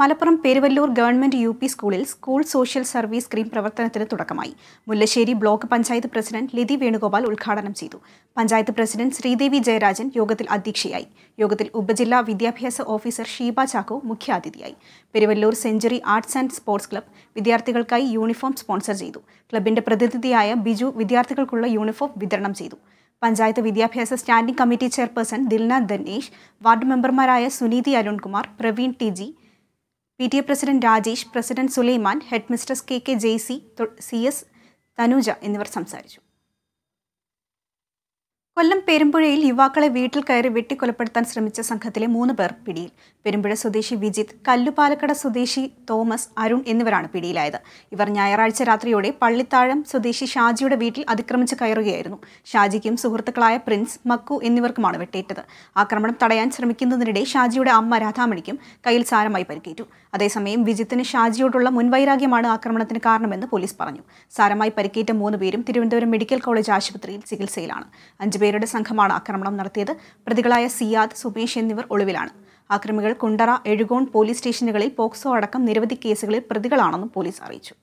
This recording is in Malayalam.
Malappuram Peruvallur government U P സ്കൂളിൽ സ്കൂൾ സോഷ്യൽ സർവീസ് സ്ക്രീൻ പ്രവർത്തനത്തിന് തുടക്കമായി മുല്ലശ്ശേരി ബ്ലോക്ക് പഞ്ചായത്ത് പ്രസിഡന്റ് ലിതി വേണുഗോപാൽ ഉദ്ഘാടനം ചെയ്തു പഞ്ചായത്ത് പ്രസിഡന്റ് ശ്രീദേവി ജയരാജൻ യോഗത്തിൽ അധ്യക്ഷയായി യോഗത്തിൽ ഉപജില്ലാ വിദ്യാഭ്യാസ ഓഫീസർ ഷീബ ചാക്കോ മുഖ്യാതിഥിയായി Peruvallur century arts and sports club വിദ്യാർത്ഥികൾക്കായി യൂണിഫോം സ്പോൺസർ ചെയ്തു ക്ലബിന്റെ പ്രതിനിധിയായ ബിജു വിദ്യാർത്ഥികൾക്കുള്ള യൂണിഫോം വിതരണം ചെയ്തു പഞ്ചായത്ത് വിദ്യാഭ്യാസ standing committee chairperson Dilna Danesh ward മെമ്പർമാരായ Suneethi Arunkumar Praveen T G P T A president Rajesh president Sulaiman head mister K K Jaisy C S Thanuja എന്നിവർ സംസാരിച്ചു കൊല്ലം പെരുമ്പുഴയിൽ യുവാക്കളെ വീട്ടിൽ കയറി വെട്ടിക്കൊലപ്പെടുത്താൻ ശ്രമിച്ച സംഘത്തിലെ മൂന്ന് പേർ പിടിയിൽ പെരുമ്പുഴ സ്വദേശി വിജിത് കല്ലുപാലക്കട സ്വദേശി തോമസ് അരുൺ എന്നിവരാണ് പിടിയിലായത് ഇവർ ഞായറാഴ്ച രാത്രിയോടെ പള്ളിത്താഴം സ്വദേശി ഷാജിയുടെ വീട്ടിൽ അതിക്രമിച്ച് കയറുകയായിരുന്നു ഷാജിക്കും സുഹൃത്തുക്കളായ പ്രിൻസ് മക്കു എന്നിവർക്കുമാണ് വെട്ടേറ്റത് ആക്രമണം തടയാൻ ശ്രമിക്കുന്നതിനിടെ ഷാജിയുടെ അമ്മ രാധാമണിക്കും കയ്യിൽ സാരമായി പരിക്കേറ്റു അതേസമയം വിജിത്തിന് ഷാജിയോടുള്ള മുൻവൈരാഗ്യമാണ് ആക്രമണത്തിന് കാരണമെന്ന് പോലീസ് പറഞ്ഞു സാരമായി പരിക്കേറ്റ മൂന്ന് പേരും തിരുവനന്തപുരം മെഡിക്കൽ കോളേജ് ആശുപത്രിയിൽ ചികിത്സയിലാണ് അഞ്ച് പേരുടെ സംഘമാണ് ആക്രമണം നടത്തിയത് പ്രതികളായ സിയാദ് സുമേഷ് എന്നിവർ ഒളിവിലാണ് ആക്രമികൾ കുണ്ടറ എഴുകോൺ പോലീസ് സ്റ്റേഷനുകളിൽ പോക്സോ അടക്കം നിരവധി കേസുകളിൽ പ്രതികളാണെന്നും പോലീസ് അറിയിച്ചു